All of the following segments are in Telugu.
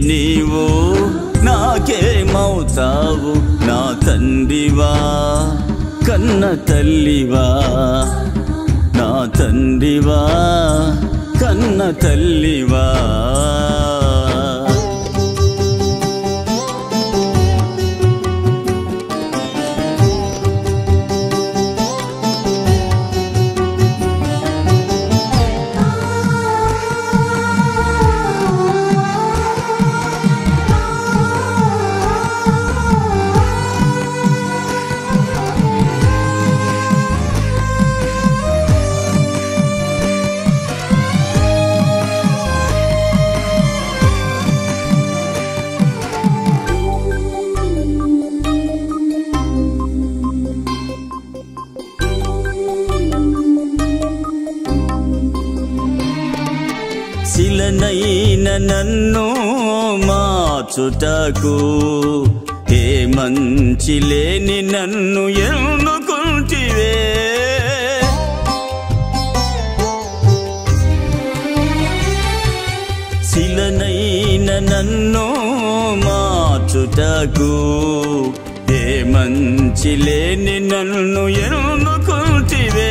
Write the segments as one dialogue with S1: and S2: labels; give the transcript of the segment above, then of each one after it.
S1: 你。నాకు ఏ మంచి లేని నన్ను ఎన్నుకుంటివే శిలనైన నన్ను మాచుటకు ఏ మంచి లేని నన్ను ఎన్నుకుంటివే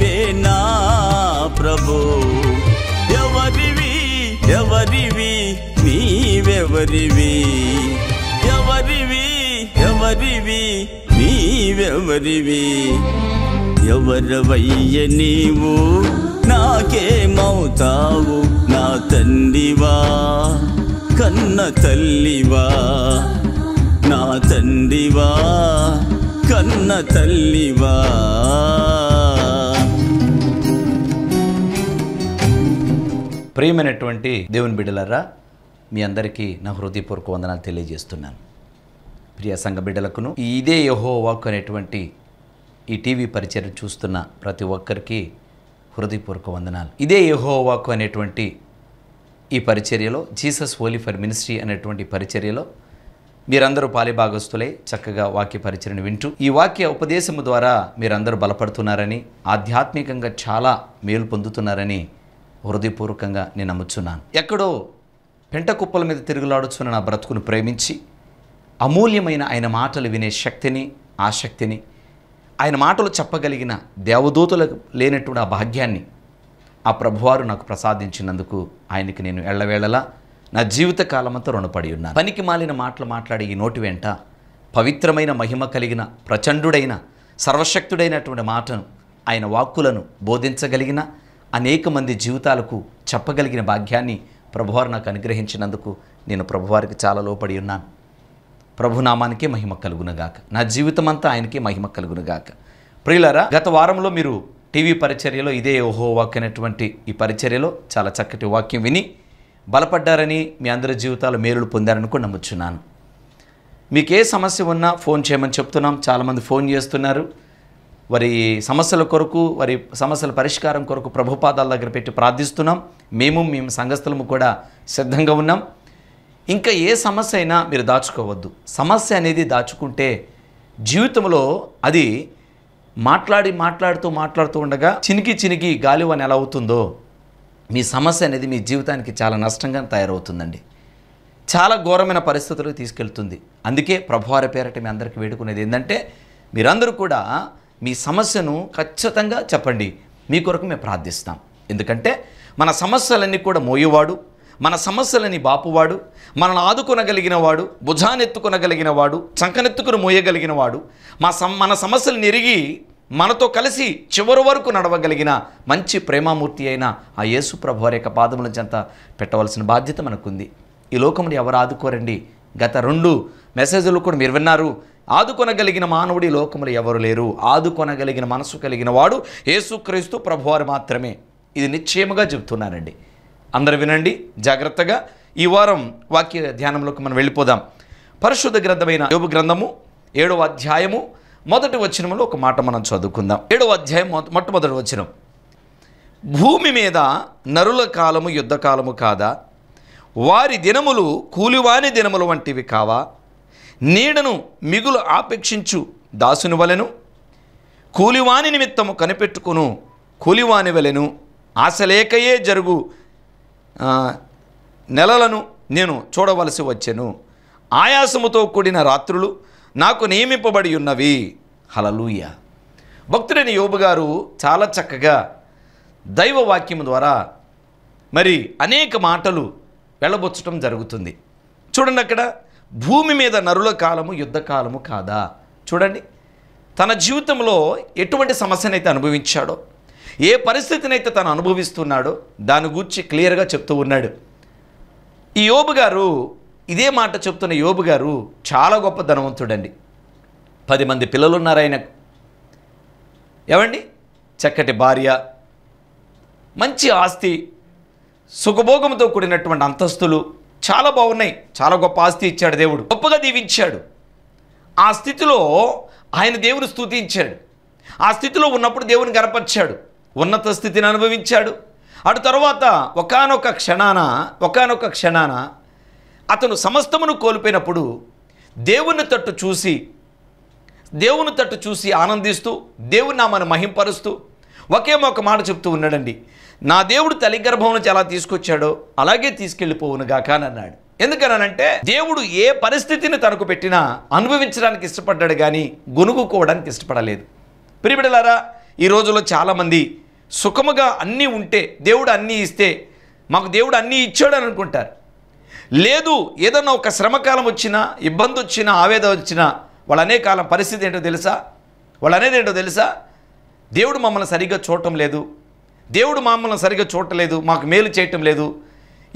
S1: నీవేనా ప్రభు ఎవరివి ఎవరివి నీవెవరివి ఎవరివి ఎవరివి నీవెవరివి ఎవరవయ్య నీవు నాకేమవుతావు నా తండ్రివా కన్న తల్లివా నా తండ్రివా కన్న తల్లివా
S2: ప్రియమైనటువంటి దేవుని బిడ్డలరా మీ అందరికీ నా హృదయపూర్వక వందనాలు తెలియజేస్తున్నాను ప్రియ సంఘ బిడ్డలకును ఇదే యహో వాక్ అనేటువంటి ఈ టీవీ పరిచయం చూస్తున్న ప్రతి ఒక్కరికి హృదయపూర్వక వందనాలు ఇదే యహో వాక్ అనేటువంటి ఈ పరిచర్యలో జీసస్ హోలీ ఫర్ మినిస్ట్రీ అనేటువంటి పరిచర్యలో మీరందరూ పాలిభాగస్తులై చక్కగా వాక్య పరిచయను వింటూ ఈ వాక్య ఉపదేశము ద్వారా మీరందరూ బలపడుతున్నారని ఆధ్యాత్మికంగా చాలా మేలు పొందుతున్నారని హృదయపూర్వకంగా నేను నమ్ముచున్నాను ఎక్కడో పెంట కుప్పల మీద తిరుగులాడుచున్న నా బ్రతుకును ప్రేమించి అమూల్యమైన ఆయన మాటలు వినే శక్తిని ఆసక్తిని ఆయన మాటలు చెప్పగలిగిన దేవదూతలు లేనటువంటి ఆ భాగ్యాన్ని ఆ ప్రభువారు నాకు ప్రసాదించినందుకు ఆయనకి నేను ఎళ్ళవేళలా నా జీవిత కాలమంతా రుణపడి ఉన్నాను పనికి మాలిన మాటలు మాట్లాడే ఈ నోటి వెంట పవిత్రమైన మహిమ కలిగిన ప్రచండుడైన సర్వశక్తుడైనటువంటి మాటను ఆయన వాక్కులను బోధించగలిగిన అనేక మంది జీవితాలకు చెప్పగలిగిన భాగ్యాన్ని ప్రభువారు నాకు అనుగ్రహించినందుకు నేను ప్రభువారికి చాలా లోపడి ఉన్నాను ప్రభునామానికే మహిమ కలుగునగాక నా జీవితం అంతా ఆయనకే మహిమ కలుగునగాక ప్రియులరా గత వారంలో మీరు టీవీ పరిచర్యలో ఇదే ఓహో వాక్ అనేటువంటి ఈ పరిచర్యలో చాలా చక్కటి వాక్యం విని బలపడ్డారని మీ అందరి జీవితాలు మేలులు పొందారని కూడా నమ్ముచున్నాను మీకు ఏ సమస్య ఉన్నా ఫోన్ చేయమని చెప్తున్నాం చాలామంది ఫోన్ చేస్తున్నారు వారి సమస్యల కొరకు వారి సమస్యల పరిష్కారం కొరకు ప్రభుపాదాల దగ్గర పెట్టి ప్రార్థిస్తున్నాం మేము మేము సంఘస్థలము కూడా సిద్ధంగా ఉన్నాం ఇంకా ఏ సమస్య అయినా మీరు దాచుకోవద్దు సమస్య అనేది దాచుకుంటే జీవితంలో అది మాట్లాడి మాట్లాడుతూ మాట్లాడుతూ ఉండగా చినికి చినికి గాలివని ఎలా అవుతుందో మీ సమస్య అనేది మీ జీవితానికి చాలా నష్టంగా తయారవుతుందండి చాలా ఘోరమైన పరిస్థితులకు తీసుకెళ్తుంది అందుకే ప్రభువారి పేరట మీ అందరికీ వేడుకునేది ఏంటంటే మీరందరూ కూడా మీ సమస్యను ఖచ్చితంగా చెప్పండి మీ కొరకు మేము ప్రార్థిస్తాం ఎందుకంటే మన సమస్యలన్నీ కూడా మోయేవాడు మన సమస్యలని బాపువాడు మనల్ని ఆదుకొనగలిగిన వాడు భుజానెత్తుకునగలిగిన వాడు చంకనెత్తుకుని మోయగలిగిన వాడు మా సమ్ మన సమస్యలు నిరిగి మనతో కలిసి చివరి వరకు నడవగలిగిన మంచి ప్రేమామూర్తి అయిన ఆ యేసు ప్రభు వారి యొక్క పాదముల చెంత పెట్టవలసిన బాధ్యత మనకుంది ఈ లోకముని ఎవరు ఆదుకోరండి గత రెండు మెసేజ్లు కూడా మీరు విన్నారు ఆదుకొనగలిగిన మానవుడి లోకములు ఎవరు లేరు ఆదుకొనగలిగిన మనసు కలిగిన వాడు యేసుక్రీస్తు ప్రభువారు మాత్రమే ఇది నిశ్చయముగా చెబుతున్నానండి అందరు వినండి జాగ్రత్తగా ఈ వారం వాక్య ధ్యానంలోకి మనం వెళ్ళిపోదాం పరిశుద్ధ గ్రంథమైన యోగ గ్రంథము ఏడవ అధ్యాయము మొదటి వచనంలో ఒక మాట మనం చదువుకుందాం ఏడవ అధ్యాయం మొట్టమొదటి వచనం భూమి మీద నరుల కాలము యుద్ధకాలము కాదా వారి దినములు కూలివాని దినములు వంటివి కావా నీడను మిగులు ఆపేక్షించు దాసుని వలెను కూలివాణి నిమిత్తము కనిపెట్టుకును కూలివాణి వలెను ఆశలేకయే జరుగు నెలలను నేను చూడవలసి వచ్చెను ఆయాసముతో కూడిన రాత్రులు నాకు నియమింపబడి ఉన్నవి హలలూయ భక్తుడైన యోబు గారు చాలా చక్కగా దైవ వాక్యం ద్వారా మరి అనేక మాటలు వెళ్ళబొచ్చటం జరుగుతుంది చూడండి అక్కడ భూమి మీద నరుల కాలము యుద్ధకాలము కాదా చూడండి తన జీవితంలో ఎటువంటి సమస్యనైతే అనుభవించాడో ఏ పరిస్థితిని అయితే తను అనుభవిస్తున్నాడో దాని గురించి క్లియర్గా చెప్తూ ఉన్నాడు ఈ యోబు గారు ఇదే మాట చెప్తున్న యోబు గారు చాలా గొప్ప ధనవంతుడండి పది మంది పిల్లలు ఉన్నారు ఆయనకు ఏమండి చక్కటి భార్య మంచి ఆస్తి సుఖభోగంతో కూడినటువంటి అంతస్తులు చాలా బాగున్నాయి చాలా గొప్ప ఆస్తి ఇచ్చాడు దేవుడు గొప్పగా దీవించాడు ఆ స్థితిలో ఆయన దేవుని స్థుతించాడు ఆ స్థితిలో ఉన్నప్పుడు దేవుని గనపరిచాడు ఉన్నత స్థితిని అనుభవించాడు అటు తర్వాత ఒకనొక క్షణాన ఒకనొక క్షణాన అతను సమస్తమును కోల్పోయినప్పుడు దేవుని తట్టు చూసి దేవుని తట్టు చూసి ఆనందిస్తూ దేవుని నామను మహింపరుస్తూ ఒకే ఒక మాట చెప్తూ ఉన్నాడండి నా దేవుడు తల్లి గర్భం ఎలా తీసుకొచ్చాడో అలాగే తీసుకెళ్ళిపోవును అన్నాడు ఎందుకనంటే దేవుడు ఏ పరిస్థితిని తనకు పెట్టినా అనుభవించడానికి ఇష్టపడ్డాడు కానీ గొనుగుకోవడానికి ఇష్టపడలేదు పిరిబిడలారా ఈ రోజుల్లో చాలామంది సుఖముగా అన్నీ ఉంటే దేవుడు అన్నీ ఇస్తే మాకు దేవుడు అన్నీ ఇచ్చాడు అని అనుకుంటారు లేదు ఏదన్నా ఒక శ్రమకాలం వచ్చినా ఇబ్బంది వచ్చినా ఆవేదన వచ్చినా వాళ్ళు అనే కాలం పరిస్థితి ఏంటో తెలుసా వాళ్ళు అనేది ఏంటో తెలుసా దేవుడు మమ్మల్ని సరిగ్గా చూడటం లేదు దేవుడు మమ్మల్ని సరిగ్గా చూడటలేదు మాకు మేలు చేయటం లేదు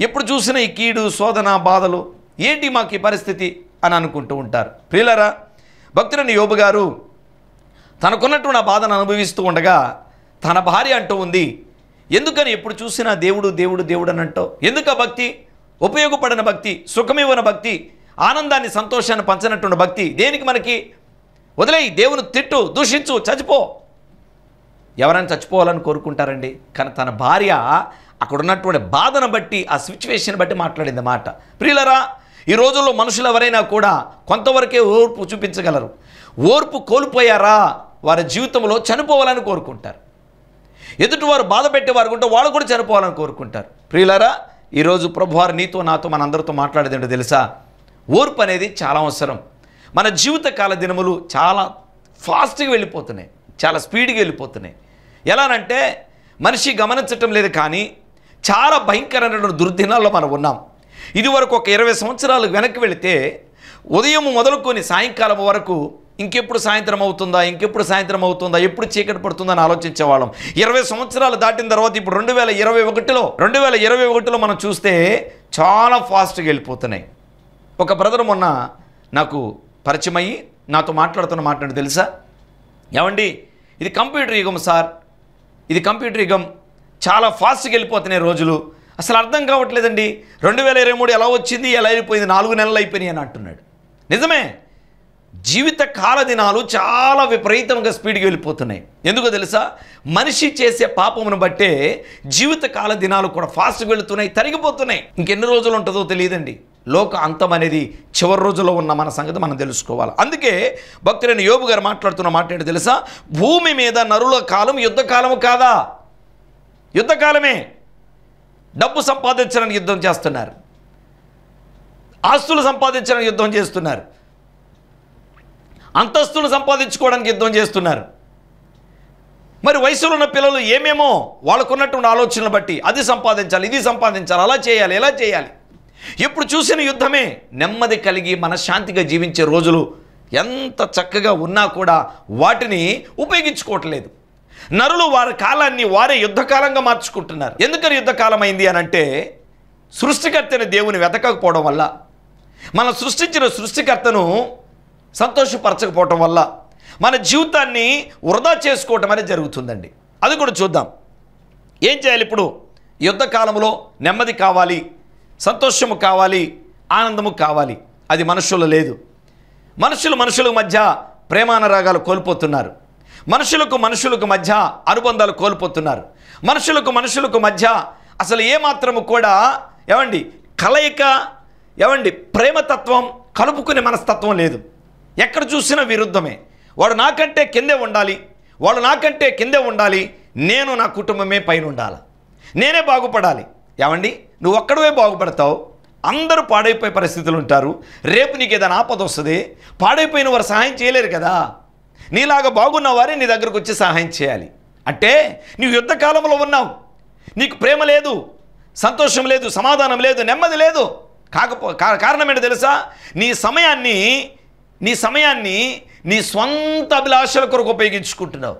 S2: ఎప్పుడు చూసినా ఈ కీడు శోధన బాధలు ఏంటి మాకు ఈ పరిస్థితి అని అనుకుంటూ ఉంటారు ప్రియులరా భక్తులని యోబు గారు తనకున్నటువంటి బాధను అనుభవిస్తూ ఉండగా తన భార్య అంటూ ఉంది ఎందుకని ఎప్పుడు చూసినా దేవుడు దేవుడు దేవుడు అని అంటావు ఎందుకు భక్తి ఉపయోగపడిన భక్తి సుఖమివ్వన భక్తి ఆనందాన్ని సంతోషాన్ని పంచినటువంటి భక్తి దేనికి మనకి వదిలేయి దేవుని తిట్టు దూషించు చచ్చిపో ఎవరైనా చచ్చిపోవాలని కోరుకుంటారండి కానీ తన భార్య అక్కడ ఉన్నటువంటి బాధను బట్టి ఆ సిచ్యువేషన్ బట్టి మాట్లాడింది మాట ప్రియులరా ఈ రోజుల్లో మనుషులు ఎవరైనా కూడా కొంతవరకే ఓర్పు చూపించగలరు ఓర్పు కోల్పోయారా వారి జీవితంలో చనిపోవాలని కోరుకుంటారు ఎదుటివారు బాధ పెట్టేవారు ఉంటే వాళ్ళు కూడా చనిపోవాలని కోరుకుంటారు ప్రియులరా ఈరోజు ప్రభువారు నీతో నాతో మనందరితో మాట్లాడేదేంటో తెలుసా ఓర్పు అనేది చాలా అవసరం మన జీవితకాల దినములు చాలా ఫాస్ట్గా వెళ్ళిపోతున్నాయి చాలా స్పీడ్గా వెళ్ళిపోతున్నాయి ఎలానంటే మనిషి గమనించటం లేదు కానీ చాలా భయంకరమైన దుర్దినాల్లో మనం ఉన్నాం ఇదివరకు ఒక ఇరవై సంవత్సరాలు వెనక్కి వెళితే ఉదయం మొదలుకొని సాయంకాలం వరకు ఇంకెప్పుడు సాయంత్రం అవుతుందా ఇంకెప్పుడు సాయంత్రం అవుతుందా ఎప్పుడు చీకటి పడుతుందా అని ఆలోచించేవాళ్ళం ఇరవై సంవత్సరాలు దాటిన తర్వాత ఇప్పుడు రెండు వేల ఇరవై ఒకటిలో రెండు వేల ఇరవై ఒకటిలో మనం చూస్తే చాలా ఫాస్ట్గా వెళ్ళిపోతున్నాయి ఒక బ్రదర్ మొన్న నాకు పరిచయమయ్యి నాతో మాట్లాడుతున్న మాట్లాడి తెలుసా ఏమండి ఇది కంప్యూటర్ యుగం సార్ ఇది కంప్యూటర్ యుగం చాలా ఫాస్ట్గా వెళ్ళిపోతున్నాయి రోజులు అసలు అర్థం కావట్లేదండి రెండు వేల ఇరవై మూడు ఎలా వచ్చింది ఎలా అయిపోయింది నాలుగు నెలలు అయిపోయినాయి అని అంటున్నాడు నిజమే జీవిత కాల దినాలు చాలా విపరీతంగా స్పీడ్గా వెళ్ళిపోతున్నాయి ఎందుకో తెలుసా మనిషి చేసే పాపమును బట్టే జీవిత కాల దినాలు కూడా ఫాస్ట్గా వెళుతున్నాయి తరిగిపోతున్నాయి ఇంకెన్ని రోజులు ఉంటుందో తెలియదండి లోక అంతం అనేది చివరి రోజులో ఉన్న మన సంగతి మనం తెలుసుకోవాలి అందుకే భక్తులైన యోబు గారు మాట్లాడుతున్న మాట ఏంటి తెలుసా భూమి మీద నరుల కాలం యుద్ధకాలము కాదా యుద్ధకాలమే డబ్బు సంపాదించడానికి యుద్ధం చేస్తున్నారు ఆస్తులు సంపాదించడానికి యుద్ధం చేస్తున్నారు అంతస్తులు సంపాదించుకోవడానికి యుద్ధం చేస్తున్నారు మరి వయసులో ఉన్న పిల్లలు ఏమేమో వాళ్ళకున్నటువంటి ఆలోచనలు బట్టి అది సంపాదించాలి ఇది సంపాదించాలి అలా చేయాలి ఎలా చేయాలి ఎప్పుడు చూసిన యుద్ధమే నెమ్మది కలిగి మనశ్శాంతిగా జీవించే రోజులు ఎంత చక్కగా ఉన్నా కూడా వాటిని ఉపయోగించుకోవట్లేదు నరులు వారి కాలాన్ని వారే యుద్ధకాలంగా మార్చుకుంటున్నారు ఎందుకని యుద్ధకాలం అయింది అని అంటే సృష్టికర్తని దేవుని వెతకకపోవడం వల్ల మనం సృష్టించిన సృష్టికర్తను సంతోషపరచకపోవటం వల్ల మన జీవితాన్ని వృధా చేసుకోవటం అనేది జరుగుతుందండి అది కూడా చూద్దాం ఏం చేయాలి ఇప్పుడు యుద్ధకాలంలో నెమ్మది కావాలి సంతోషము కావాలి ఆనందము కావాలి అది మనుషులు లేదు మనుషులు మనుషుల మధ్య ప్రేమానురాగాలు కోల్పోతున్నారు మనుషులకు మనుషులకు మధ్య అనుబంధాలు కోల్పోతున్నారు మనుషులకు మనుషులకు మధ్య అసలు ఏమాత్రము కూడా ఏమండి కలయిక ఏమండి ప్రేమతత్వం కలుపుకునే మనస్తత్వం లేదు ఎక్కడ చూసినా విరుద్ధమే వాడు నాకంటే కిందే ఉండాలి వాడు నాకంటే కిందే ఉండాలి నేను నా కుటుంబమే పైన ఉండాలి నేనే బాగుపడాలి ఏమండి నువ్వు ఒక్కడవే బాగుపడతావు అందరూ పాడైపోయే పరిస్థితులు ఉంటారు రేపు నీకు ఏదైనా ఆపద వస్తుంది పాడైపోయిన వారు సహాయం చేయలేరు కదా నీలాగా బాగున్న వారే నీ దగ్గరకు వచ్చి సహాయం చేయాలి అంటే నువ్వు యుద్ధకాలంలో ఉన్నావు నీకు ప్రేమ లేదు సంతోషం లేదు సమాధానం లేదు నెమ్మది లేదు కాకపో కారణం ఏంటో తెలుసా నీ సమయాన్ని నీ సమయాన్ని నీ స్వంత అభిలాషల కొరకు ఉపయోగించుకుంటున్నావు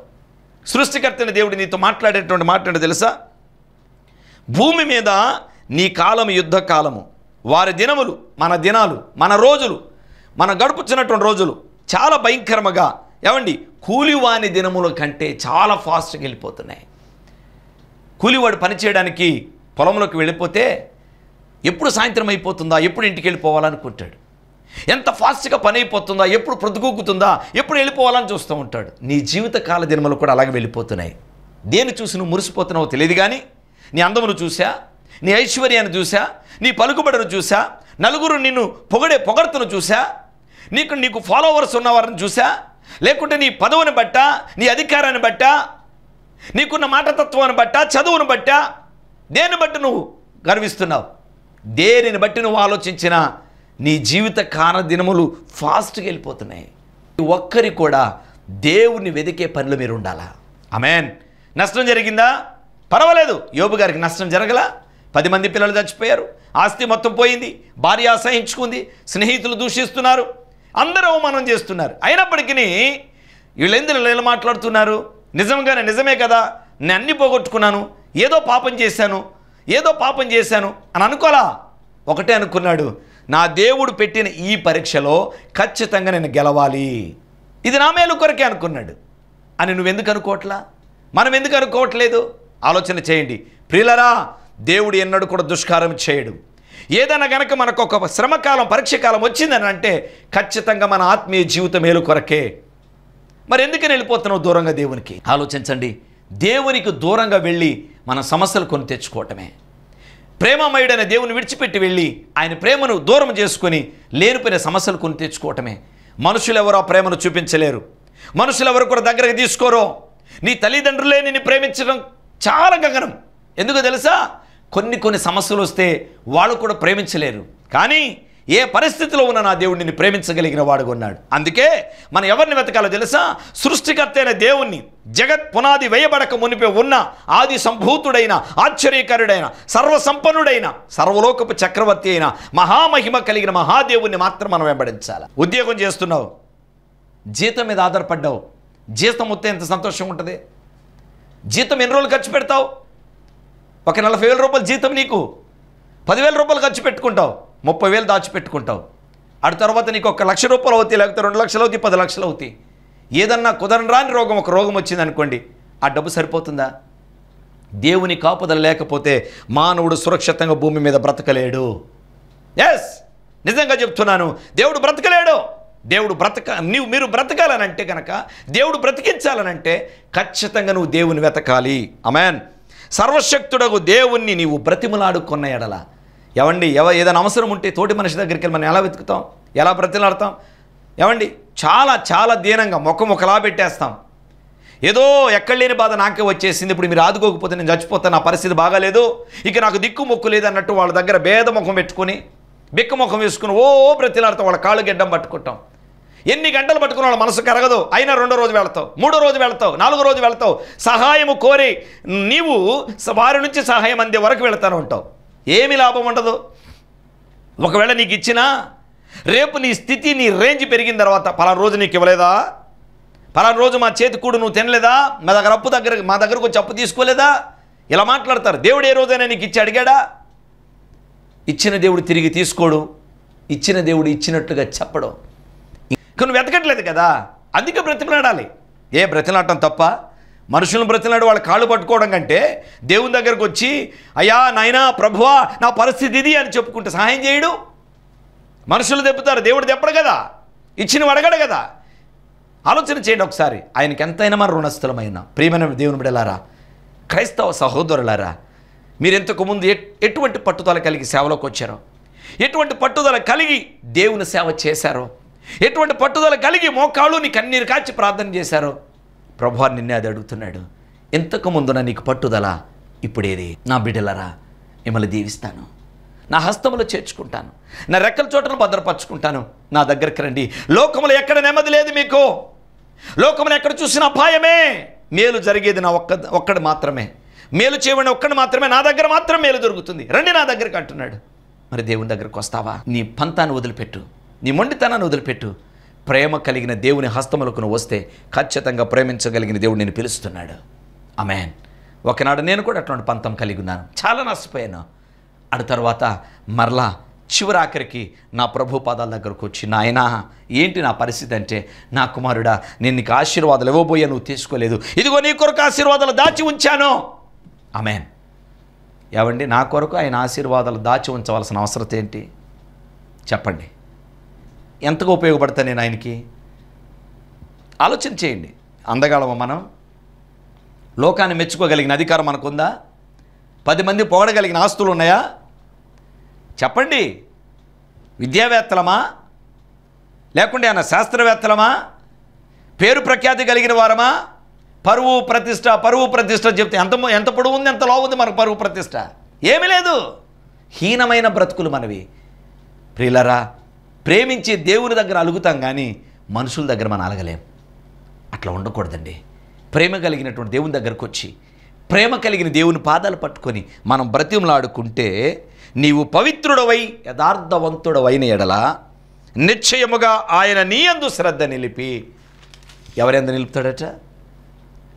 S2: సృష్టికర్తని దేవుడు నీతో మాట్లాడేటువంటి మాట్లాడే తెలుసా భూమి మీద నీ కాలము యుద్ధ కాలము వారి దినములు మన దినాలు మన రోజులు మన గడుపుచ్చినటువంటి రోజులు చాలా భయంకరముగా ఏమండి కూలివాని దినముల కంటే చాలా ఫాస్ట్గా వెళ్ళిపోతున్నాయి కూలివాడు పనిచేయడానికి పొలంలోకి వెళ్ళిపోతే ఎప్పుడు సాయంత్రం అయిపోతుందా ఎప్పుడు ఇంటికి వెళ్ళిపోవాలనుకుంటాడు ఎంత ఫాస్ట్గా పని అయిపోతుందా ఎప్పుడు ప్రొద్దుకూకుతుందా ఎప్పుడు వెళ్ళిపోవాలని చూస్తూ ఉంటాడు నీ జీవితకాల దినములు కూడా అలాగే వెళ్ళిపోతున్నాయి దేని చూసి నువ్వు మురిసిపోతున్నావో తెలియదు కానీ నీ అందమును చూశా నీ ఐశ్వర్యాన్ని చూశా నీ పలుకుబడిను చూశా నలుగురు నిన్ను పొగడే పొగడ్తను చూశా నీకు నీకు ఫాలోవర్స్ ఉన్నవారిని చూశా లేకుంటే నీ పదవుని బట్ట నీ అధికారాన్ని బట్ట నీకున్న మాటతత్వాన్ని బట్ట చదువును బట్ట దేని బట్టి నువ్వు గర్విస్తున్నావు దేనిని బట్టి నువ్వు ఆలోచించిన నీ జీవిత కానదినములు ఫాస్ట్గా వెళ్ళిపోతున్నాయి ఒక్కరి కూడా దేవుణ్ణి వెతికే పనులు మీరు ఉండాలా అమెన్ నష్టం జరిగిందా పర్వాలేదు యోబు గారికి నష్టం జరగలా పది మంది పిల్లలు చచ్చిపోయారు ఆస్తి మొత్తం పోయింది భార్య అసహించుకుంది స్నేహితులు దూషిస్తున్నారు అందరూ అవమానం చేస్తున్నారు అయినప్పటికీ వీళ్ళెందులో ఇలా మాట్లాడుతున్నారు నిజంగానే నిజమే కదా నేను అన్ని పోగొట్టుకున్నాను ఏదో పాపం చేశాను ఏదో పాపం చేశాను అని అనుకోలా ఒకటే అనుకున్నాడు నా దేవుడు పెట్టిన ఈ పరీక్షలో ఖచ్చితంగా నేను గెలవాలి ఇది నా మేలు కొరకే అనుకున్నాడు అని నువ్వెందుకు అనుకోవట్లా మనం ఎందుకు అనుకోవట్లేదు ఆలోచన చేయండి ప్రియులరా దేవుడు ఎన్నడూ కూడా దుష్కారం చేయడు ఏదైనా గనక మనకు ఒక శ్రమకాలం పరీక్ష కాలం వచ్చిందని అంటే ఖచ్చితంగా మన ఆత్మీయ జీవితం మేలు కొరకే మరి ఎందుకని వెళ్ళిపోతున్నావు దూరంగా దేవునికి ఆలోచించండి దేవునికి దూరంగా వెళ్ళి మన సమస్యలు కొని తెచ్చుకోవటమే ప్రేమమయుడైన దేవుని విడిచిపెట్టి వెళ్ళి ఆయన ప్రేమను దూరం చేసుకొని లేనిపోయిన సమస్యలు కొని తెచ్చుకోవటమే మనుషులు ఎవరో ఆ ప్రేమను చూపించలేరు మనుషులు ఎవరు కూడా దగ్గరకు తీసుకోరో నీ తల్లిదండ్రులే నిన్ను ప్రేమించడం చాలా గగనం ఎందుకు తెలుసా కొన్ని కొన్ని సమస్యలు వస్తే వాళ్ళు కూడా ప్రేమించలేరు కానీ ఏ పరిస్థితిలో ఉన్న నా దేవుణ్ణి ప్రేమించగలిగిన వాడుగా ఉన్నాడు అందుకే మనం ఎవరిని వెతకాలో తెలుసా సృష్టికర్త అయిన దేవుణ్ణి జగత్ పునాది వేయబడక మునిపే ఉన్న ఆది సంభూతుడైన ఆశ్చర్యకరుడైన సర్వసంపన్నుడైన సర్వలోకపు చక్రవర్తి అయిన మహామహిమ కలిగిన మహాదేవుణ్ణి మాత్రం మనం వెంబడించాలి ఉద్యోగం చేస్తున్నావు జీతం మీద ఆధారపడ్డావు జీతం వస్తే ఎంత సంతోషం ఉంటుంది జీతం ఎన్ని రోజులు ఖర్చు పెడతావు ఒక నలభై వేల రూపాయలు జీతం నీకు పదివేల రూపాయలు ఖర్చు పెట్టుకుంటావు ముప్పై వేలు దాచిపెట్టుకుంటావు ఆడ తర్వాత నీకు ఒక లక్ష రూపాయలు అవుతాయి లేకపోతే రెండు లక్షలు అవుతాయి పది లక్షలు అవుతాయి ఏదన్నా కుదరని రాని రోగం ఒక రోగం వచ్చింది అనుకోండి ఆ డబ్బు సరిపోతుందా దేవుని కాపుదల లేకపోతే మానవుడు సురక్షితంగా భూమి మీద బ్రతకలేడు ఎస్ నిజంగా చెప్తున్నాను దేవుడు బ్రతకలేడు దేవుడు బ్రతక నీవు మీరు బ్రతకాలనంటే కనుక దేవుడు బ్రతికించాలనంటే ఖచ్చితంగా నువ్వు దేవుని వెతకాలి అమెన్ సర్వశక్తుడకు దేవుణ్ణి నీవు కొన్న ఎడల ఎవండి ఎవ ఏదైనా అవసరం ఉంటే తోటి మనిషి దగ్గరికి వెళ్ళి మనం ఎలా వెతుకుతాం ఎలా బ్రతిలాడతాం ఎవండి చాలా చాలా దీనంగా మొక్క మొక్కలా పెట్టేస్తాం ఏదో ఎక్కడ లేని బాధ నాకే వచ్చేసింది ఇప్పుడు మీరు ఆదుకోకపోతే నేను చచ్చిపోతాను నా పరిస్థితి బాగాలేదు ఇక నాకు దిక్కు మొక్కు లేదు అన్నట్టు వాళ్ళ దగ్గర భేద ముఖం పెట్టుకొని బిక్కముఖం వేసుకుని ఓ బ్రతిలాడతాం వాళ్ళ కాళ్ళు గెడ్డం పట్టుకుంటాం ఎన్ని గంటలు పట్టుకున్న వాళ్ళ మనసు కరగదు అయినా రెండో రోజు వెళతావు మూడో రోజు వెళతావు నాలుగో రోజు వెళతావు సహాయము కోరి నీవు వారి నుంచి సహాయం అందే వరకు వెళతాను ఉంటావు ఏమి లాభం ఉండదు ఒకవేళ నీకు ఇచ్చినా రేపు నీ స్థితి నీ రేంజ్ పెరిగిన తర్వాత పలానా రోజు నీకు ఇవ్వలేదా పలానా రోజు మా చేతి కూడు నువ్వు తినలేదా మా దగ్గర అప్పు దగ్గర మా దగ్గరకు వచ్చి అప్పు తీసుకోలేదా ఇలా మాట్లాడతారు దేవుడు ఏ రోజైనా నీకు ఇచ్చి అడిగాడా ఇచ్చిన దేవుడు తిరిగి తీసుకోడు ఇచ్చిన దేవుడు ఇచ్చినట్టుగా చెప్పడం నువ్వు వెతకట్లేదు కదా అందుకే బ్రతిమలాడాలి ఏ బ్రతిలాడటం తప్ప మనుషులను బ్రతిలాడు వాళ్ళ కాళ్ళు పట్టుకోవడం కంటే దేవుని దగ్గరకు వచ్చి అయ్యా నాయనా ప్రభువా నా పరిస్థితి ఇది అని చెప్పుకుంటే సహాయం చేయడు మనుషులు దెబ్బతారు దేవుడు దెప్పడు కదా ఇచ్చిన అడగడు కదా ఆలోచన చేయండి ఒకసారి ఆయనకి ఎంతైనా మన రుణస్థలమైన ప్రియమైన దేవుని బిడలారా క్రైస్తవ సహోదరులారా మీరు ఇంతకుముందు ఎటువంటి పట్టుదల కలిగి సేవలోకి వచ్చారో ఎటువంటి పట్టుదల కలిగి దేవుని సేవ చేశారో ఎటువంటి పట్టుదల కలిగి మోకాళ్ళు నీ కన్నీరు కాచి ప్రార్థన చేశారో ప్రభు నిన్నే అది అడుగుతున్నాడు నా నీకు పట్టుదల ఇప్పుడేది నా బిడ్డలరా మిమ్మల్ని దీవిస్తాను నా హస్తములు చేర్చుకుంటాను నా రెక్కల చోటను భద్రపరచుకుంటాను నా దగ్గరికి రండి లోకములు ఎక్కడ నెమ్మది లేదు మీకు లోకములు ఎక్కడ చూసిన అపాయమే మేలు జరిగేది నా ఒక్క ఒక్కడు మాత్రమే మేలు చేయబడిన ఒక్కడు మాత్రమే నా దగ్గర మాత్రం మేలు దొరుకుతుంది రండి నా దగ్గరికి అంటున్నాడు మరి దేవుని దగ్గరకు వస్తావా నీ పంతాన్ని వదిలిపెట్టు నీ మొండితనాన్ని వదిలిపెట్టు ప్రేమ కలిగిన దేవుని హస్తములకు నువ్వు వస్తే ఖచ్చితంగా ప్రేమించగలిగిన దేవుడు నేను పిలుస్తున్నాడు అమెన్ ఒకనాడు నేను కూడా అటువంటి పంతం కలిగి ఉన్నాను చాలా నష్టపోయాను అటు తర్వాత మరలా చివరాఖరికి నా ప్రభు పాదాల దగ్గరకు వచ్చి నాయన ఏంటి నా పరిస్థితి అంటే నా కుమారుడా నేను నీకు ఆశీర్వాదాలు ఇవ్వబోయా నువ్వు తీసుకోలేదు ఇదిగో నీ కొరకు ఆశీర్వాదాలు దాచి ఉంచాను అమెన్ ఏవండి నా కొరకు ఆయన ఆశీర్వాదాలు దాచి ఉంచవలసిన అవసరం ఏంటి చెప్పండి ఎంతగా ఉపయోగపడతా నేను ఆయనకి ఆలోచన చేయండి అందగలమా మనం లోకాన్ని మెచ్చుకోగలిగిన అధికారం మనకుందా పది మంది పొగడగలిగిన ఆస్తులు ఉన్నాయా చెప్పండి విద్యావేత్తలమా లేకుంటే ఆయన శాస్త్రవేత్తలమా పేరు ప్రఖ్యాతి కలిగిన వారమా పరువు ప్రతిష్ట పరువు ప్రతిష్ట చెప్తే ఎంత ఎంత పొడవు ఉంది ఎంత లావు ఉంది మనకు పరువు ప్రతిష్ట ఏమీ లేదు హీనమైన బ్రతుకులు మనవి ప్రియులరా ప్రేమించి దేవుని దగ్గర అలుగుతాం కానీ మనుషుల దగ్గర మనం అలగలేం అట్లా ఉండకూడదండి ప్రేమ కలిగినటువంటి దేవుని దగ్గరకు వచ్చి ప్రేమ కలిగిన దేవుని పాదాలు పట్టుకొని మనం బ్రతిమలాడుకుంటే నీవు పవిత్రుడవై యథార్థవంతుడవైన ఎడల నిశ్చయముగా ఆయన నీ అందు శ్రద్ధ నిలిపి ఎవరెంత నిలుపుతాడట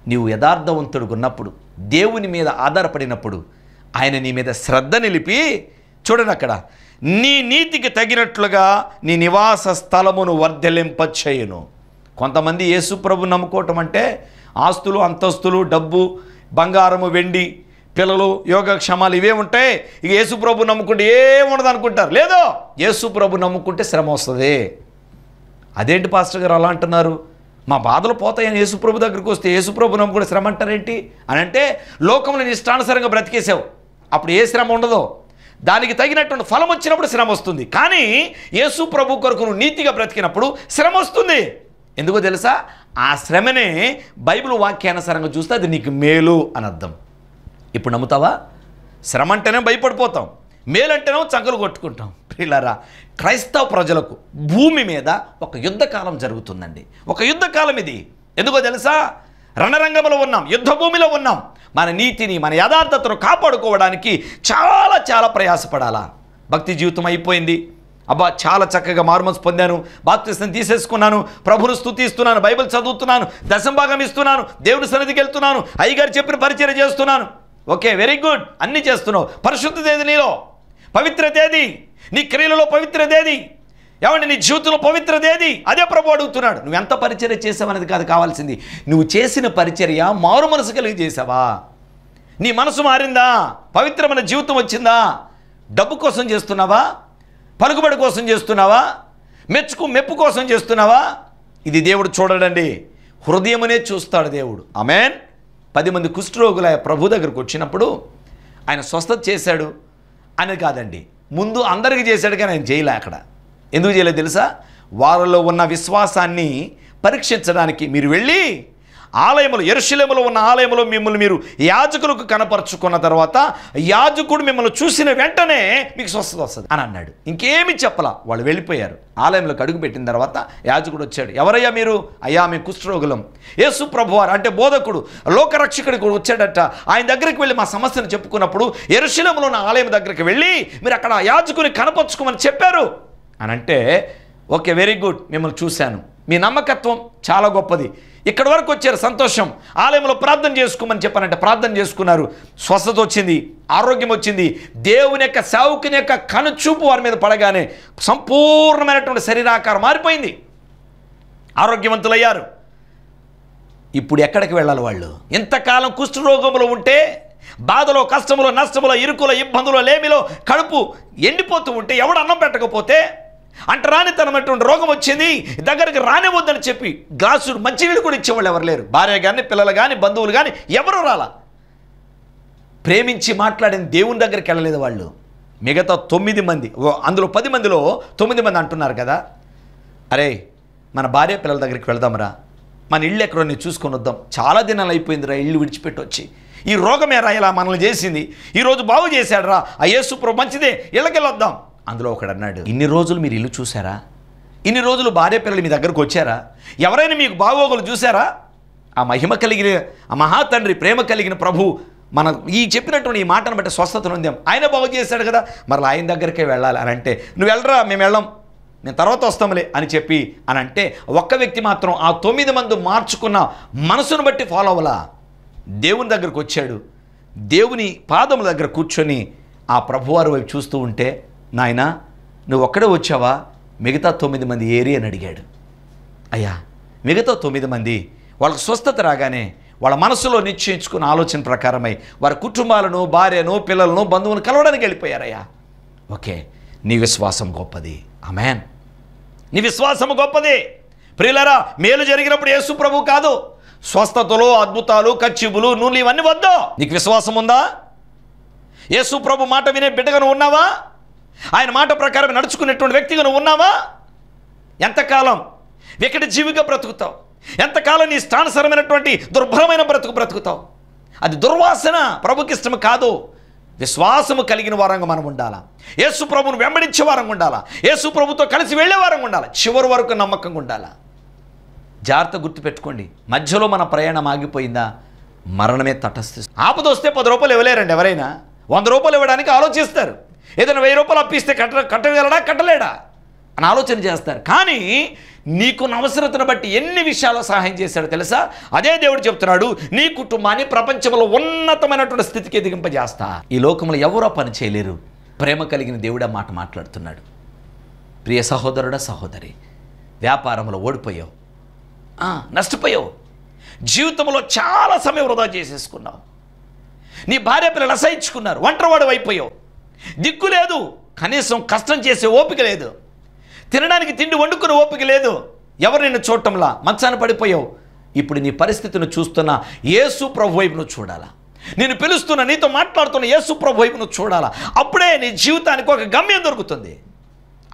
S2: నీవు యథార్థవంతుడు ఉన్నప్పుడు దేవుని మీద ఆధారపడినప్పుడు ఆయన నీ మీద శ్రద్ధ నిలిపి చూడండి అక్కడ నీ నీతికి తగినట్లుగా నీ నివాస స్థలమును చేయను కొంతమంది ప్రభు నమ్ముకోవటం అంటే ఆస్తులు అంతస్తులు డబ్బు బంగారము వెండి పిల్లలు యోగక్షమాలు ఇవే ఉంటాయి ఇక ప్రభు నమ్ముకుంటే ఏముండదు అనుకుంటారు లేదో ప్రభు నమ్ముకుంటే శ్రమ వస్తుంది అదేంటి పాస్టర్ గారు అలా అంటున్నారు మా బాధలు పోతాయని యేసుప్రభు దగ్గరికి వస్తే యేసుప్రభు కూడా శ్రమ అంటారేంటి అని అంటే లోకంలో నీ ఇష్టానుసారంగా బ్రతికేసావు అప్పుడు ఏ శ్రమ ఉండదు దానికి తగినటువంటి ఫలం వచ్చినప్పుడు శ్రమ వస్తుంది కానీ యేసు ప్రభు కొరకు నువ్వు నీతిగా బ్రతికినప్పుడు శ్రమ వస్తుంది ఎందుకో తెలుసా ఆ శ్రమనే బైబిల్ వాక్యానుసారంగా చూస్తే అది నీకు మేలు అని అర్థం ఇప్పుడు నమ్ముతావా శ్రమ అంటేనే భయపడిపోతాం మేలు అంటేనే చంకలు కొట్టుకుంటాం పిల్లరా క్రైస్తవ ప్రజలకు భూమి మీద ఒక యుద్ధకాలం జరుగుతుందండి ఒక యుద్ధకాలం ఇది ఎందుకో తెలుసా రణరంగంలో ఉన్నాం యుద్ధ భూమిలో ఉన్నాం మన నీతిని మన యథార్థతను కాపాడుకోవడానికి చాలా చాలా ప్రయాసపడాలా భక్తి జీవితం అయిపోయింది అబ్బా చాలా చక్కగా మార్మన్స్ పొందాను బాప్తిస్తం తీసేసుకున్నాను ప్రభును స్థుతిస్తున్నాను బైబిల్ చదువుతున్నాను దశంభాగం ఇస్తున్నాను దేవుని సన్నిధికి వెళ్తున్నాను అయ్యగారు చెప్పిన పరిచయం చేస్తున్నాను ఓకే వెరీ గుడ్ అన్నీ చేస్తున్నావు పరిశుద్ధ నీలో పవిత్రతేది నీ క్రియలలో పవిత్రతేది ఏమండి నీ జీవితంలో తేది అదే ప్రభు అడుగుతున్నాడు నువ్వు ఎంత పరిచర్య చేసావనేది కాదు కావాల్సింది నువ్వు చేసిన పరిచర్య మారు మనసు కలిగి చేసావా నీ మనసు మారిందా పవిత్రమైన జీవితం వచ్చిందా డబ్బు కోసం చేస్తున్నావా పలుకుబడి కోసం చేస్తున్నావా మెచ్చుకు మెప్పు కోసం చేస్తున్నావా ఇది దేవుడు చూడడండి హృదయమునే చూస్తాడు దేవుడు ఆమెన్ పది మంది కుష్ఠరోగుల ప్రభు దగ్గరకు వచ్చినప్పుడు ఆయన స్వస్థత చేశాడు అని కాదండి ముందు అందరికీ చేశాడు కానీ ఆయన చేయలే అక్కడ ఎందుకు చేయలేదు తెలుసా వారిలో ఉన్న విశ్వాసాన్ని పరీక్షించడానికి మీరు వెళ్ళి ఆలయములు ఎరుశలేములో ఉన్న ఆలయములో మిమ్మల్ని మీరు యాజకులకు కనపరుచుకున్న తర్వాత యాజకుడు మిమ్మల్ని చూసిన వెంటనే మీకు స్వస్థత వస్తుంది అని అన్నాడు ఇంకేమి చెప్పలా వాళ్ళు వెళ్ళిపోయారు ఆలయంలోకి అడుగు పెట్టిన తర్వాత యాజకుడు వచ్చాడు ఎవరయ్యా మీరు అయ్యా మీ కుష్ఠరోగులం యేసు ప్రభువారు అంటే బోధకుడు కూడా వచ్చాడట ఆయన దగ్గరికి వెళ్ళి మా సమస్యను చెప్పుకున్నప్పుడు ఎరుశలంలో ఉన్న ఆలయం దగ్గరికి వెళ్ళి మీరు అక్కడ యాజకుని కనపరుచుకోమని చెప్పారు అని అంటే ఓకే వెరీ గుడ్ మిమ్మల్ని చూశాను మీ నమ్మకత్వం చాలా గొప్పది ఇక్కడ వరకు వచ్చారు సంతోషం ఆలయంలో ప్రార్థన చేసుకోమని చెప్పానంటే ప్రార్థన చేసుకున్నారు స్వస్థత వచ్చింది ఆరోగ్యం వచ్చింది దేవుని యొక్క సేవకుని యొక్క కనుచూపు వారి మీద పడగానే సంపూర్ణమైనటువంటి శరీరాకారం మారిపోయింది ఆరోగ్యవంతులయ్యారు ఇప్పుడు ఎక్కడికి వెళ్ళాలి వాళ్ళు ఇంతకాలం రోగములు ఉంటే బాధలో కష్టములో నష్టములో ఇరుకులో ఇబ్బందులో లేమిలో కడుపు ఎండిపోతూ ఉంటే ఎవడు అన్నం పెట్టకపోతే తన అటువంటి రోగం వచ్చింది దగ్గరికి రానివద్దని చెప్పి గ్లాసు మంచినీళ్ళు కూడా ఇచ్చేవాళ్ళు ఎవరు లేరు భార్య కానీ పిల్లలు కానీ బంధువులు కానీ ఎవరు రాలా ప్రేమించి మాట్లాడిన దేవుని దగ్గరికి వెళ్ళలేదు వాళ్ళు మిగతా తొమ్మిది మంది అందులో పది మందిలో తొమ్మిది మంది అంటున్నారు కదా అరే మన భార్య పిల్లల దగ్గరికి వెళదాంరా మన ఇల్లు ఎక్కడో చూసుకొని వద్దాం చాలా దినాలు అయిపోయిందిరా ఇల్లు విడిచిపెట్టి వచ్చి ఈ రోగమేరా ఇలా మనల్ని చేసింది ఈరోజు బాగు రా అయ్యే సూపర్ మంచిదే ఇళ్ళకెళ్ళొద్దాం అందులో ఒకడు అన్నాడు ఇన్ని రోజులు మీరు ఇల్లు చూసారా ఇన్ని రోజులు భార్య పిల్లలు మీ దగ్గరకు వచ్చారా ఎవరైనా మీకు బాగోగులు చూసారా ఆ మహిమ కలిగిన ఆ మహాతండ్రి ప్రేమ కలిగిన ప్రభు మన ఈ చెప్పినటువంటి ఈ మాటను బట్టి స్వస్థతను నొందాం ఆయన బాగు చేశాడు కదా మరలా ఆయన దగ్గరికే వెళ్ళాలి అని అంటే నువ్వు వెళ్ళరా మేము వెళ్ళం నేను తర్వాత వస్తాంలే అని చెప్పి అని అంటే ఒక్క వ్యక్తి మాత్రం ఆ తొమ్మిది మంది మార్చుకున్న మనసును బట్టి ఫాలో అవ్వాలా దేవుని దగ్గరకు వచ్చాడు దేవుని పాదముల దగ్గర కూర్చొని ఆ ప్రభువారి వైపు చూస్తూ ఉంటే నాయన నువ్వు ఒక్కడే వచ్చావా మిగతా తొమ్మిది మంది ఏరి అని అడిగాడు అయ్యా మిగతా తొమ్మిది మంది వాళ్ళకి స్వస్థత రాగానే వాళ్ళ మనసులో నిశ్చయించుకున్న ఆలోచన ప్రకారమై వారి కుటుంబాలను భార్యను పిల్లలను బంధువులను కలవడానికి వెళ్ళిపోయారయ్యా ఓకే నీ విశ్వాసం గొప్పది అమెన్ నీ విశ్వాసం గొప్పది ప్రియులరా మేలు జరిగినప్పుడు యేసు ప్రభు కాదు స్వస్థతలు అద్భుతాలు కచ్చిబులు నూనె ఇవన్నీ వద్దు నీకు విశ్వాసం ఉందా యేసు ప్రభు మాట వినే బిడ్డగా ఉన్నావా ఆయన మాట ప్రకారం నడుచుకునేటువంటి వ్యక్తిగా నువ్వు ఉన్నావా ఎంతకాలం వికట జీవిగా బ్రతుకుతావు ఎంతకాలం నీ స్థానసరమైనటువంటి దుర్భరమైన బ్రతుకు బ్రతుకుతావు అది దుర్వాసన ప్రభుకి ఇష్టం కాదు విశ్వాసము కలిగిన వారంగా మనం ఉండాలా యేసు ప్రభును వెంబడించే వారంగా ఉండాలా యేసు ప్రభుతో కలిసి వెళ్ళే వారంగా ఉండాలా చివరి వరకు నమ్మకంగా ఉండాలా జాగ్రత్త గుర్తుపెట్టుకోండి మధ్యలో మన ప్రయాణం ఆగిపోయిందా మరణమే తటస్థిస్తుంది ఆపదొస్తే పది రూపాయలు ఇవ్వలేరండి ఎవరైనా వంద రూపాయలు ఇవ్వడానికి ఆలోచిస్తారు ఏదైనా వెయ్యి రూపాయలు అప్పిస్తే కట్ట కట్టగలడా కట్టలేడా అని ఆలోచన చేస్తారు కానీ నీకున్న అవసరతను బట్టి ఎన్ని విషయాల్లో సహాయం చేశాడో తెలుసా అదే దేవుడు చెప్తున్నాడు నీ కుటుంబాన్ని ప్రపంచంలో ఉన్నతమైనటువంటి స్థితికి ఎదిగింపజేస్తా ఈ లోకంలో ఎవరో పని చేయలేరు ప్రేమ కలిగిన దేవుడా మాట మాట్లాడుతున్నాడు ప్రియ సహోదరుడా సహోదరి వ్యాపారంలో ఓడిపోయావు నష్టపోయావు జీవితంలో చాలా సమయం వృధా చేసేసుకున్నావు నీ భార్య పిల్లలు అసహించుకున్నారు ఒంటరివాడు అయిపోయావు దిక్కు లేదు కనీసం కష్టం చేసే ఓపిక లేదు తినడానికి తిండి వండుకునే ఓపిక లేదు ఎవరు నిన్ను చూడటంలా మంచాన పడిపోయావు ఇప్పుడు నీ పరిస్థితిని చూస్తున్న యేసు ప్రభు వైపును చూడాలా నేను పిలుస్తున్న నీతో మాట్లాడుతున్న యేసు ప్రభు వైపును చూడాలా అప్పుడే నీ జీవితానికి ఒక గమ్యం దొరుకుతుంది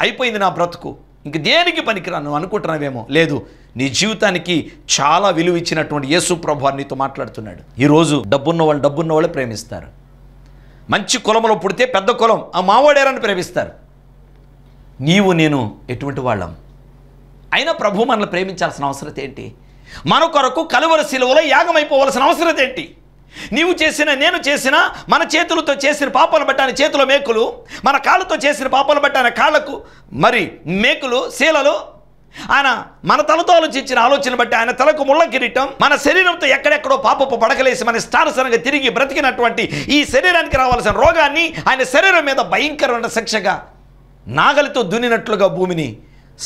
S2: అయిపోయింది నా బ్రతుకు ఇంక దేనికి పనికిరా నువ్వు అనుకుంటున్నావేమో లేదు నీ జీవితానికి చాలా విలువ ఇచ్చినటువంటి యేసు ప్రభు నీతో మాట్లాడుతున్నాడు ఈరోజు డబ్బున్న వాళ్ళు డబ్బున్న వాళ్ళే ప్రేమిస్తారు మంచి కులంలో పుడితే పెద్ద కులం ఆ మావాడేరని ప్రేమిస్తారు నీవు నేను ఎటువంటి వాళ్ళం అయినా ప్రభు మనల్ని ప్రేమించాల్సిన అవసరం ఏంటి మన కొరకు కలువర శిలువలో యాగమైపోవలసిన అవసరం ఏంటి నీవు చేసిన నేను చేసిన మన చేతులతో చేసిన పాపాలు బట్టాన చేతుల మేకులు మన కాళ్ళతో చేసిన పాపాలు బట్టాన కాళ్ళకు మరి మేకులు శీలలు ఆయన మన తలతో ఆలోచించిన ఆలోచన బట్టి ఆయన తలకు ముళ్ళ కిరీటం మన శరీరంతో ఎక్కడెక్కడో పాపపు పడకలేసి మన స్థానసరంగా తిరిగి బ్రతికినటువంటి ఈ శరీరానికి రావాల్సిన రోగాన్ని ఆయన శరీరం మీద భయంకరమైన శిక్షగా నాగలితో దున్నినట్లుగా భూమిని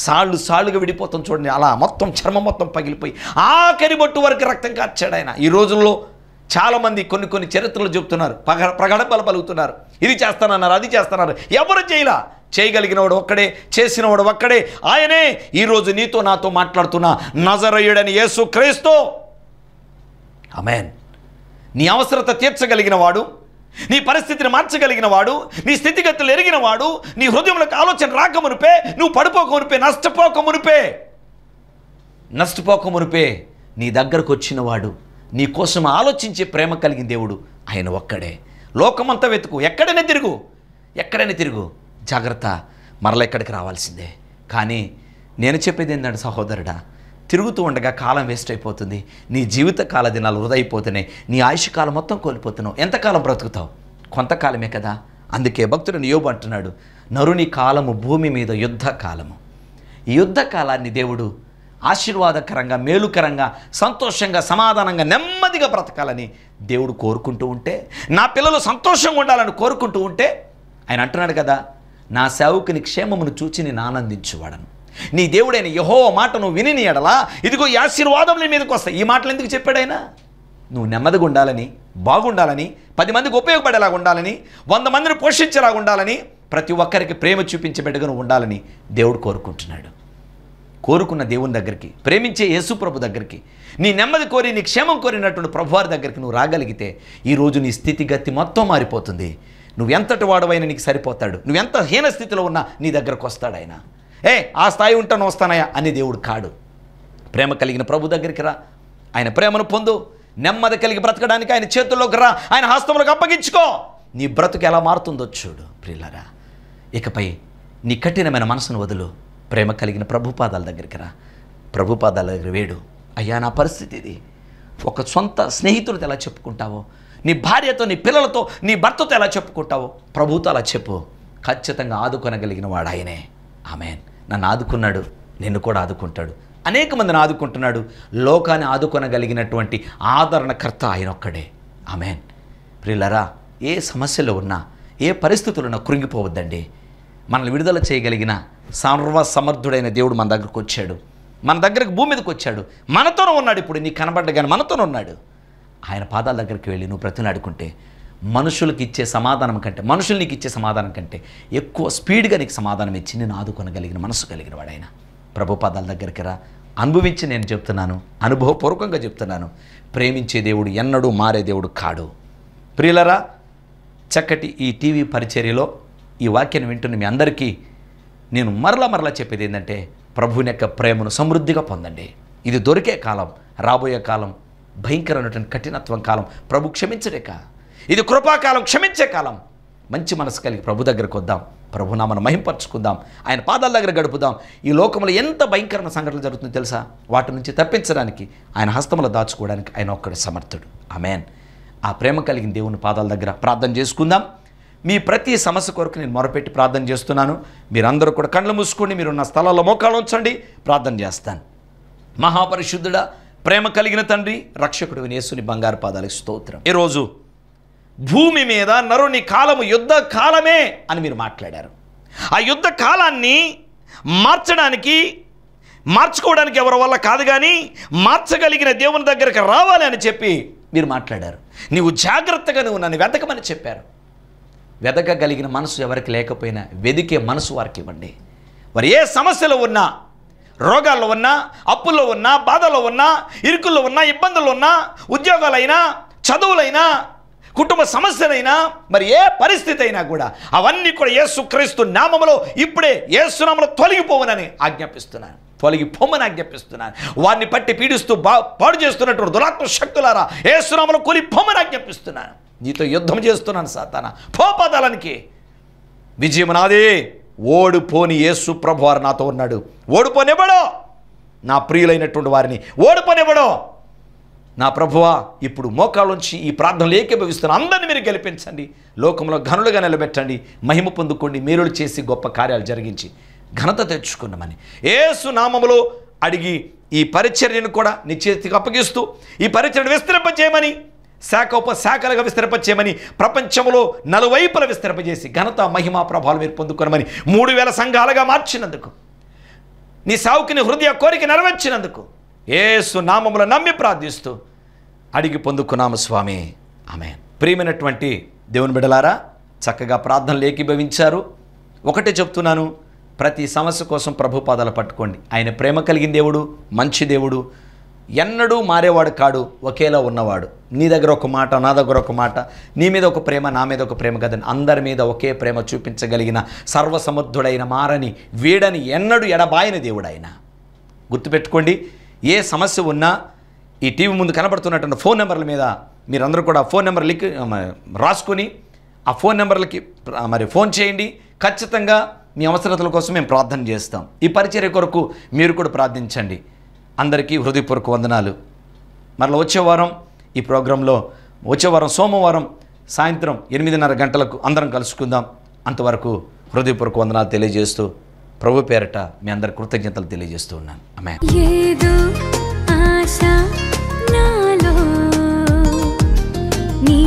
S2: సాళ్ళు సాళ్ళుగా విడిపోతాం చూడండి అలా మొత్తం చర్మం మొత్తం పగిలిపోయి ఆఖరి బొట్టు వరకు రక్తం కార్చాడు ఆయన ఈ రోజుల్లో చాలామంది కొన్ని కొన్ని చరిత్రలు చెబుతున్నారు ప్రగ ప్రగడబలు పలుకుతున్నారు ఇది చేస్తానన్నారు అది చేస్తానన్నారు ఎవరు చేయలా చేయగలిగినవాడు ఒక్కడే చేసినవాడు ఒక్కడే ఆయనే ఈరోజు నీతో నాతో మాట్లాడుతున్న నజరయ్యుడని యేసు క్రైస్తో అమెన్ నీ అవసరత తీర్చగలిగిన వాడు నీ పరిస్థితిని మార్చగలిగిన వాడు నీ స్థితిగతులు ఎరిగిన వాడు నీ హృదయంలోకి ఆలోచన రాకమునిపే నువ్వు పడిపోకమునిపే నష్టపోకమునిపే నష్టపోకమునిపే నీ దగ్గరకు వచ్చినవాడు నీ కోసం ఆలోచించే ప్రేమ కలిగిన దేవుడు ఆయన ఒక్కడే లోకమంతా వెతుకు ఎక్కడైనా తిరుగు ఎక్కడైనా తిరుగు జాగ్రత్త మరల ఎక్కడికి రావాల్సిందే కానీ నేను చెప్పేది ఏంటంటే సహోదరుడా తిరుగుతూ ఉండగా కాలం వేస్ట్ అయిపోతుంది నీ జీవిత కాల దినాలు అయిపోతున్నాయి నీ ఆయుష్కాలం మొత్తం కోల్పోతున్నావు ఎంతకాలం బ్రతుకుతావు కొంతకాలమే కదా అందుకే భక్తుడు నియోబు అంటున్నాడు నరుని కాలము భూమి మీద యుద్ధ కాలము ఈ యుద్ధ కాలాన్ని దేవుడు ఆశీర్వాదకరంగా మేలుకరంగా సంతోషంగా సమాధానంగా నెమ్మదిగా బ్రతకాలని దేవుడు కోరుకుంటూ ఉంటే నా పిల్లలు సంతోషంగా ఉండాలని కోరుకుంటూ ఉంటే ఆయన అంటున్నాడు కదా నా సేవకుని క్షేమమును చూచి నేను ఆనందించువాడను నీ దేవుడైన యహో మాటను విని నీ ఎడలా ఇదిగో ఈ ఆశీర్వాదం నీ మీదకి వస్తాయి ఈ మాటలు ఎందుకు ఆయన నువ్వు నెమ్మదిగా ఉండాలని బాగుండాలని పది మందికి ఉపయోగపడేలాగా ఉండాలని వంద మందిని పోషించేలాగా ఉండాలని ప్రతి ఒక్కరికి ప్రేమ చూపించబెట్టుగా ఉండాలని దేవుడు కోరుకుంటున్నాడు కోరుకున్న దేవుని దగ్గరికి ప్రేమించే యేసుప్రభు దగ్గరికి నీ నెమ్మది కోరి నీ క్షేమం కోరినటువంటి ప్రభువారి దగ్గరికి నువ్వు రాగలిగితే ఈరోజు నీ స్థితిగతి మొత్తం మారిపోతుంది నువ్వెంతటి వాడవైనా నీకు సరిపోతాడు నువ్వెంత హీన స్థితిలో ఉన్నా నీ దగ్గరకు వస్తాడు ఆయన ఏ ఆ స్థాయి ఉంటాను వస్తానయా అని దేవుడు కాడు ప్రేమ కలిగిన ప్రభు దగ్గరికి రా ఆయన ప్రేమను పొందు నెమ్మది కలిగి బ్రతకడానికి ఆయన చేతుల్లోకి రా ఆయన హస్తంలోకి అప్పగించుకో నీ బ్రతుకు ఎలా మారుతుందో చూడు ప్రిల్లరా ఇకపై నీ కఠినమైన మనసును వదులు ప్రేమ కలిగిన ప్రభుపాదాల దగ్గరికి రా ప్రభుపాదాల దగ్గర వేడు అయ్యా నా పరిస్థితి ఇది ఒక సొంత స్నేహితులతో ఎలా చెప్పుకుంటావో నీ భార్యతో నీ పిల్లలతో నీ భర్తతో ఎలా చెప్పుకుంటావో ప్రభుతో అలా చెప్పు ఖచ్చితంగా ఆదుకొనగలిగిన వాడు ఆయనే ఆమెన్ నన్ను ఆదుకున్నాడు నిన్ను కూడా ఆదుకుంటాడు అనేక మందిని ఆదుకుంటున్నాడు లోకాన్ని ఆదుకొనగలిగినటువంటి ఆదరణకర్త ఆయన ఒక్కడే ఆమెన్ ప్రిల్లరా ఏ సమస్యలు ఉన్నా ఏ పరిస్థితులు ఉన్నా కృంగిపోవద్దండి మనల్ని విడుదల చేయగలిగిన సర్వసమర్థుడైన దేవుడు మన దగ్గరకు వచ్చాడు మన దగ్గరకు భూమి మీదకి వచ్చాడు మనతోనే ఉన్నాడు ఇప్పుడు నీకు కనబడ్డ కానీ మనతోనే ఉన్నాడు ఆయన పాదాల దగ్గరికి వెళ్ళి నువ్వు ప్రతిలాడుకుంటే మనుషులకి ఇచ్చే సమాధానం కంటే మనుషులు నీకు ఇచ్చే సమాధానం కంటే ఎక్కువ స్పీడ్గా నీకు సమాధానం ఇచ్చి నేను ఆదుకొనగలిగిన మనసు కలిగిన వాడైన ప్రభు పాదాల దగ్గరికి రా అనుభవించి నేను చెప్తున్నాను అనుభవపూర్వకంగా చెప్తున్నాను ప్రేమించే దేవుడు ఎన్నడూ మారే దేవుడు కాడు ప్రియులరా చక్కటి ఈ టీవీ పరిచర్యలో ఈ వాక్యాన్ని వింటున్న మీ అందరికీ నేను మరలా మరలా చెప్పేది ఏంటంటే ప్రభువుని యొక్క ప్రేమను సమృద్ధిగా పొందండి ఇది దొరికే కాలం రాబోయే కాలం భయంకరమైనటువంటి కఠినత్వం కాలం ప్రభు క్షమించడేక ఇది కృపాకాలం క్షమించే కాలం మంచి మనసు కలిగి ప్రభు దగ్గరకు వద్దాం ప్రభునామను మహింపరచుకుందాం ఆయన పాదాల దగ్గర గడుపుదాం ఈ లోకంలో ఎంత భయంకరమైన సంఘటనలు జరుగుతుందో తెలుసా వాటి నుంచి తప్పించడానికి ఆయన హస్తములు దాచుకోవడానికి ఆయన ఒక్కడు సమర్థుడు ఆమెన్ ఆ ప్రేమ కలిగిన దేవుని పాదాల దగ్గర ప్రార్థన చేసుకుందాం మీ ప్రతి సమస్య కొరకు నేను మొరపెట్టి ప్రార్థన చేస్తున్నాను మీరందరూ కూడా కళ్ళు మూసుకోండి మీరున్న స్థలాల్లో మోకాలు ఉంచండి ప్రార్థన చేస్తాను మహాపరిశుద్ధుడా ప్రేమ కలిగిన తండ్రి రక్షకుడు వినేసుని బంగారు పాదాలకు స్తోత్రం ఈరోజు భూమి మీద నరుని కాలము యుద్ధ కాలమే అని మీరు మాట్లాడారు ఆ యుద్ధ కాలాన్ని మార్చడానికి మార్చుకోవడానికి ఎవరి వల్ల కాదు కానీ మార్చగలిగిన దేవుని దగ్గరికి రావాలి అని చెప్పి మీరు మాట్లాడారు నీవు జాగ్రత్తగా నువ్వు నన్ను వెతకమని చెప్పారు వెదకగలిగిన మనసు ఎవరికి లేకపోయినా వెదికే మనసు వారికి ఇవ్వండి వారు ఏ సమస్యలు ఉన్నా రోగాల్లో ఉన్నా అప్పుల్లో ఉన్నా బాధల్లో ఉన్నా ఇరుకుల్లో ఉన్నా ఇబ్బందులు ఉన్నా ఉద్యోగాలైనా చదువులైనా కుటుంబ సమస్యలైనా మరి ఏ పరిస్థితి అయినా కూడా అవన్నీ కూడా ఏసుక్రీస్తు నామములో ఇప్పుడే ఏసునామలో తొలగిపోవునని ఆజ్ఞాపిస్తున్నాను తొలగి పొమ్మని ఆజ్ఞాపిస్తున్నాను వారిని పట్టి పీడిస్తూ బా పాడు చేస్తున్నటువంటి దురాత్మ శక్తులారా ఏ సునామను కూలి పొమ్మని ఆజ్ఞాపిస్తున్నాను నీతో యుద్ధం చేస్తున్నాను సాతాన పోపదాలనికి విజయం నాదే ఓడిపోని యేసు ప్రభు వారు నాతో ఉన్నాడు ఓడిపోనివ్వడో నా ప్రియులైనటువంటి వారిని ఓడిపోనివ్వడో నా ప్రభువా ఇప్పుడు మోకాళ్ళుంచి ఈ ప్రార్థనలు ఏకీభవిస్తున్న అందరిని మీరు గెలిపించండి లోకంలో ఘనులుగా నిలబెట్టండి మహిమ పొందుకోండి మేలులు చేసి గొప్ప కార్యాలు జరిగించి ఘనత తెచ్చుకున్నామని ఏసు నామములో అడిగి ఈ పరిచర్యను కూడా నీ అప్పగిస్తూ ఈ పరిచర్యను విస్తరింపజేయమని శాఖ ఉప శాఖలుగా విస్తరింపచేయమని ప్రపంచంలో నలువైపుల విస్తరింపజేసి ఘనత మహిమా ప్రభావం మీరు పొందుకోనమని మూడు వేల సంఘాలుగా మార్చినందుకు నీ సావుకిని హృదయ కోరిక నెరవేర్చినందుకు ఏసు నామములు నమ్మి ప్రార్థిస్తూ అడిగి పొందుకున్నాము స్వామి ఆమె ప్రియమైనటువంటి దేవుని బిడలారా చక్కగా ప్రార్థనలు ఏకీభవించారు ఒకటే చెప్తున్నాను ప్రతి సమస్య కోసం ప్రభు పాదాలు పట్టుకోండి ఆయన ప్రేమ కలిగిన దేవుడు మంచి దేవుడు ఎన్నడూ మారేవాడు కాడు ఒకేలా ఉన్నవాడు నీ దగ్గర ఒక మాట నా దగ్గర ఒక మాట నీ మీద ఒక ప్రేమ నా మీద ఒక ప్రేమ కదండి అందరి మీద ఒకే ప్రేమ చూపించగలిగిన సర్వసమర్థుడైన మారని వీడని ఎన్నడూ ఎడబాయని ఆయన గుర్తుపెట్టుకోండి ఏ సమస్య ఉన్నా ఈ టీవీ ముందు కనబడుతున్నటువంటి ఫోన్ నెంబర్ల మీద మీరందరూ కూడా ఫోన్ నెంబర్ లిక్ రాసుకొని ఆ ఫోన్ నెంబర్లకి మరి ఫోన్ చేయండి ఖచ్చితంగా మీ అవసరతల కోసం మేము ప్రార్థన చేస్తాం ఈ పరిచర్య కొరకు మీరు కూడా ప్రార్థించండి అందరికీ హృదయపూర్వక వందనాలు మరలా వచ్చే వారం ఈ ప్రోగ్రాంలో వచ్చే వారం సోమవారం సాయంత్రం ఎనిమిదిన్నర గంటలకు అందరం కలుసుకుందాం అంతవరకు హృదయపూర్వక వందనాలు తెలియజేస్తూ ప్రభు పేరట మీ అందరి కృతజ్ఞతలు తెలియజేస్తూ ఉన్నాను ఆమె
S1: నాలో నీ